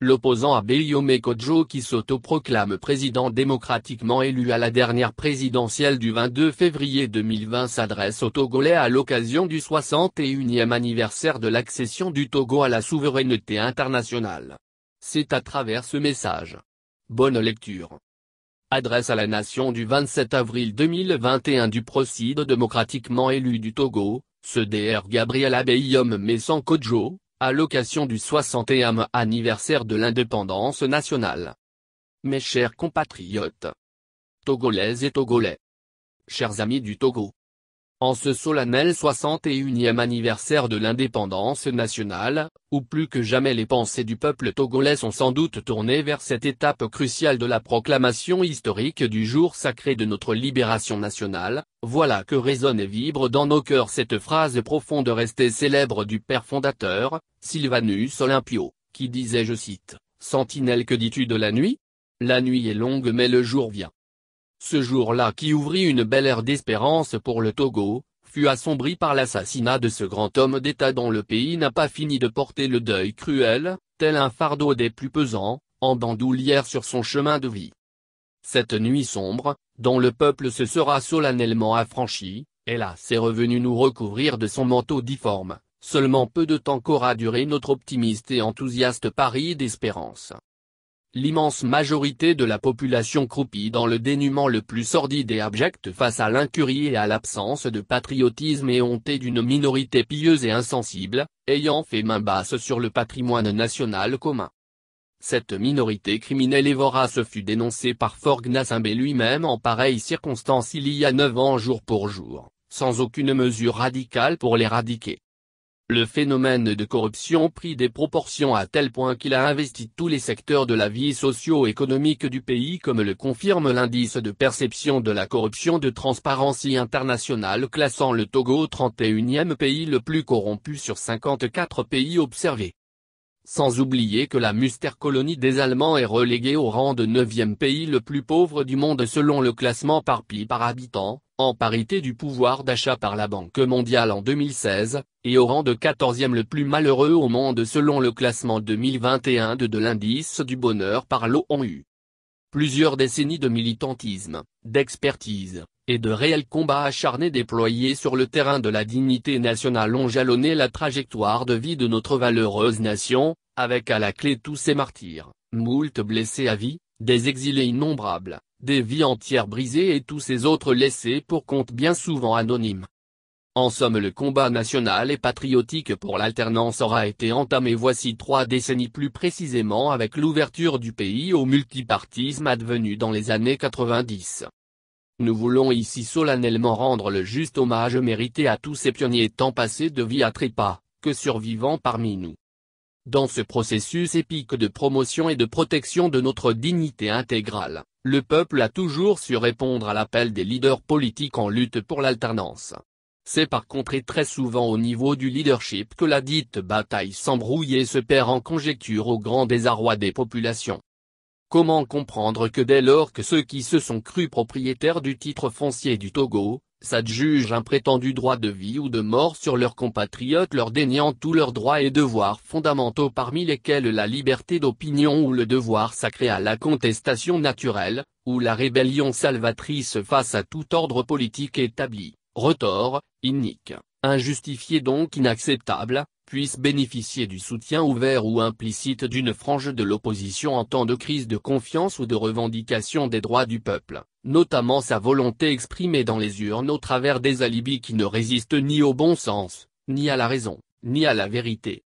l'opposant à Yomé Kodjo qui s'autoproclame président démocratiquement élu à la dernière présidentielle du 22 février 2020 s'adresse au Togolais à l'occasion du 61e anniversaire de l'accession du Togo à la souveraineté internationale. C'est à travers ce message. Bonne lecture. Adresse à la nation du 27 avril 2021 du procide démocratiquement élu du Togo, ce DR Gabriel Abeyom Messan Kodjo, à l'occasion du 61e anniversaire de l'indépendance nationale. Mes chers compatriotes, Togolaises et Togolais, chers amis du Togo, en ce solennel 61e anniversaire de l'indépendance nationale, où plus que jamais les pensées du peuple togolais sont sans doute tournées vers cette étape cruciale de la proclamation historique du jour sacré de notre libération nationale, voilà que résonne et vibre dans nos cœurs cette phrase profonde restée célèbre du père fondateur, Sylvanus Olympio, qui disait je cite, Sentinelle que dis-tu de la nuit La nuit est longue mais le jour vient. Ce jour-là qui ouvrit une belle ère d'espérance pour le Togo, fut assombri par l'assassinat de ce grand homme d'État dont le pays n'a pas fini de porter le deuil cruel, tel un fardeau des plus pesants, en bandoulière sur son chemin de vie. Cette nuit sombre, dont le peuple se sera solennellement affranchi, hélas est revenu nous recouvrir de son manteau difforme, seulement peu de temps qu'aura duré notre optimiste et enthousiaste pari d'espérance l'immense majorité de la population croupit dans le dénuement le plus sordide et abject face à l'incurie et à l'absence de patriotisme et honté d'une minorité pieuse et insensible, ayant fait main basse sur le patrimoine national commun. Cette minorité criminelle et vorace fut dénoncée par Fort lui-même en pareille circonstance il y a neuf ans jour pour jour, sans aucune mesure radicale pour l'éradiquer. Le phénomène de corruption prit des proportions à tel point qu'il a investi tous les secteurs de la vie socio-économique du pays comme le confirme l'indice de perception de la corruption de Transparency International classant le Togo 31e pays le plus corrompu sur 54 pays observés. Sans oublier que la colonie des Allemands est reléguée au rang de 9e pays le plus pauvre du monde selon le classement par pays par habitant, en parité du pouvoir d'achat par la Banque mondiale en 2016, et au rang de 14e le plus malheureux au monde selon le classement 2021 de, de l'indice du bonheur par l'ONU. Plusieurs décennies de militantisme, d'expertise, et de réels combats acharnés déployés sur le terrain de la dignité nationale ont jalonné la trajectoire de vie de notre valeureuse nation, avec à la clé tous ces martyrs, moult blessés à vie, des exilés innombrables, des vies entières brisées et tous ces autres laissés pour compte bien souvent anonymes. En somme le combat national et patriotique pour l'alternance aura été entamé voici trois décennies plus précisément avec l'ouverture du pays au multipartisme advenu dans les années 90. Nous voulons ici solennellement rendre le juste hommage mérité à tous ces pionniers tant passés de vie à trépas, que survivants parmi nous. Dans ce processus épique de promotion et de protection de notre dignité intégrale, le peuple a toujours su répondre à l'appel des leaders politiques en lutte pour l'alternance. C'est par contre et très souvent au niveau du leadership que la dite bataille s'embrouille et se perd en conjecture au grand désarroi des populations. Comment comprendre que dès lors que ceux qui se sont crus propriétaires du titre foncier du Togo, S'adjuge un prétendu droit de vie ou de mort sur leurs compatriotes leur déniant tous leurs droits et devoirs fondamentaux parmi lesquels la liberté d'opinion ou le devoir sacré à la contestation naturelle, ou la rébellion salvatrice face à tout ordre politique établi, retors, inique, injustifié donc inacceptable, puissent bénéficier du soutien ouvert ou implicite d'une frange de l'opposition en temps de crise de confiance ou de revendication des droits du peuple, notamment sa volonté exprimée dans les urnes au travers des alibis qui ne résistent ni au bon sens, ni à la raison, ni à la vérité.